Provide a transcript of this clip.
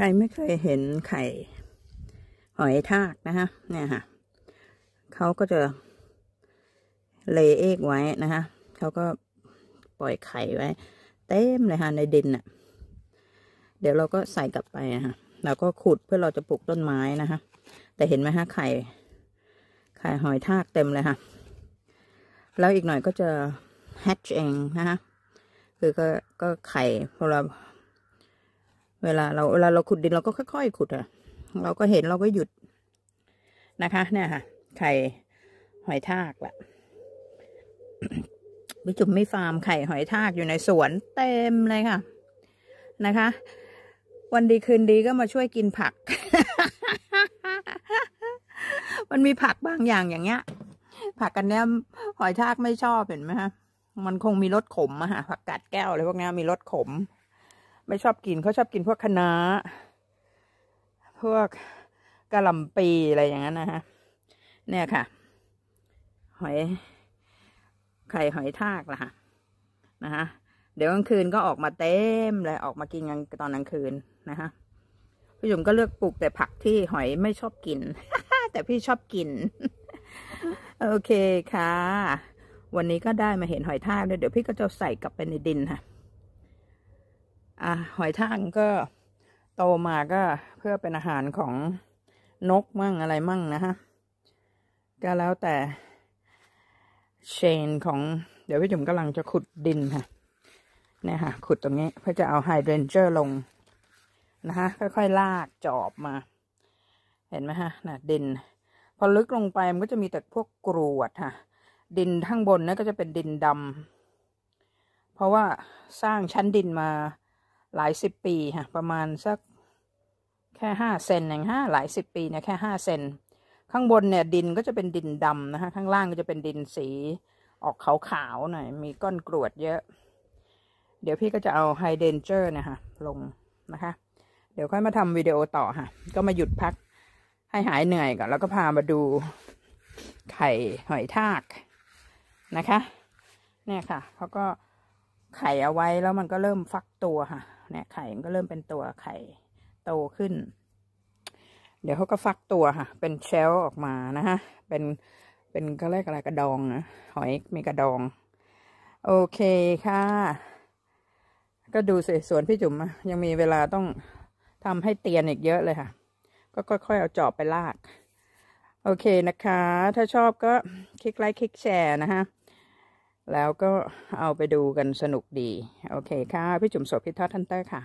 ใครไม่เคยเห็นไข่หอยทากนะฮะเนี่ยค่ะเขาก็จะเลเอกไว้นะฮะเขาก็ปล่อยไข่ไว้ เต็มเลยฮะในดินอะ่ะเดี๋ยวเราก็ใส่กลับไปนะฮะเราก็ขุดเพื่อเราจะปลูกต้นไม้นะฮะแต่เห็นไหมฮะไข่ไข่หอยทากเต็มเลยค่ะแล้วอีกหน่อยก็จะ hatch เองนะฮะคือก็ก็ไข่พอเราเวลา เราเวลาเราขุดดินเราก็ค่อย ๆ ขุดอะเราก็เห็นเราก็หยุดนะคะ เนี่ยค่ะ ไข่ หอยทากละวิจุมไม่ฟาร์มไข่ หอยทากอยู่ในสวนเต็มเลยค่ะนะคะ วันดีคืนดีก็มาช่วยกินผัก มันมีผักบางอย่างอย่างเงี้ย ผักกันเนี้ยหอยทากไม่ชอบเห็นไหมคะมันคงมีรสขมอะค่ะ ผักกาดแก้วอะไรพวกนี้มีรสขมไม่ชอบกินเขาชอบกินพวกคะน้าพวกกระหล่ำปีอะไรอย่างนั้นนะฮะเนี่ยค่ะ หอยไข่หอยทากล่ะค่ะนะคะเดี๋ยวกลางคืนก็ออกมาเต็มเลยออกมากินกันตอนกลางคืนนะคะพี่หยุ่มก็เลือกปลูกแต่ผักที่หอยไม่ชอบกินแต่พี่ชอบกิน โอเคค่ะ วันนี้ก็ได้มาเห็นหอยทากเลยเดี๋ยวพี่ก็จะใส่กลับไปในดินค่ะอ่ะหอยทากก็โตมาก็เพื่อเป็นอาหารของนกมั่งอะไรมั่งนะฮะก็แล้วแต่เชนของ เดี๋ยว พี่จุ๋มกำลังจะขุดดินค่ะเนี่ยค่ะขุดตรงนี้ เพื่อจะเอาไฮเดรนเจอร์ลงนะคะค่อยๆลากจอบมา เห็นไหมฮะน่ะ ดิน พอลึกลงไปมันก็จะมีแต่พวกกรวดค่ะดินข้างบนนั่นก็จะเป็นดินดำเพราะว่าสร้างชั้นดินมาหลายสิบปีค่ะประมาณสักแค่ห้าเซนเองฮะหลายสิบปีเนี่ยแค่ห้าเซนข้างบนเนี่ยดินก็จะเป็นดินดำนะคะข้างล่างก็จะเป็นดินสีออกขาวๆหน่อยมีก้อนกรวดเยอะ เดี๋ยวพี่ก็จะเอาไฮเดนเจอร์เนี่ยค่ะลงนะคะ เดี๋ยวค่อยมาทำวิดีโอต่อค่ะก็มาหยุดพักให้หายเหนื่อยก่อนแล้วก็พามาดูไข่หอยทากนะคะเนี่ยค่ะเขาก็ไข่เอาไว้แล้วมันก็เริ่มฟักตัวค่ะเนี่ยไข่มันก็เริ่มเป็นตัวไข่โตขึ้น เดี๋ยวเขาก็ฟักตัวค่ะ เป็นเชลออกมานะฮะ เป็นเป็นก็เรียกอะไรกระดองนะ หอยมีกระดอง โอเคค่ะ ก็ดูสิสวนพี่จุ๋มยังมีเวลาต้องทำให้เตียนอีกเยอะเลยค่ะ ก็ค่อยๆเอาจอบไปลาก โอเคนะคะ ถ้าชอบก็คลิกไลค์คลิกแชร์นะฮะแล้วก็เอาไปดูกันสนุกดี โอเคค่ะพี่จุ๋มโสพิทัศน์ทันเตอร์ค่ะ